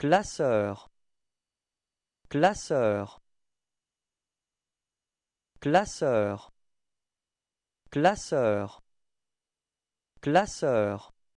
classeur classeur classeur classeur classeur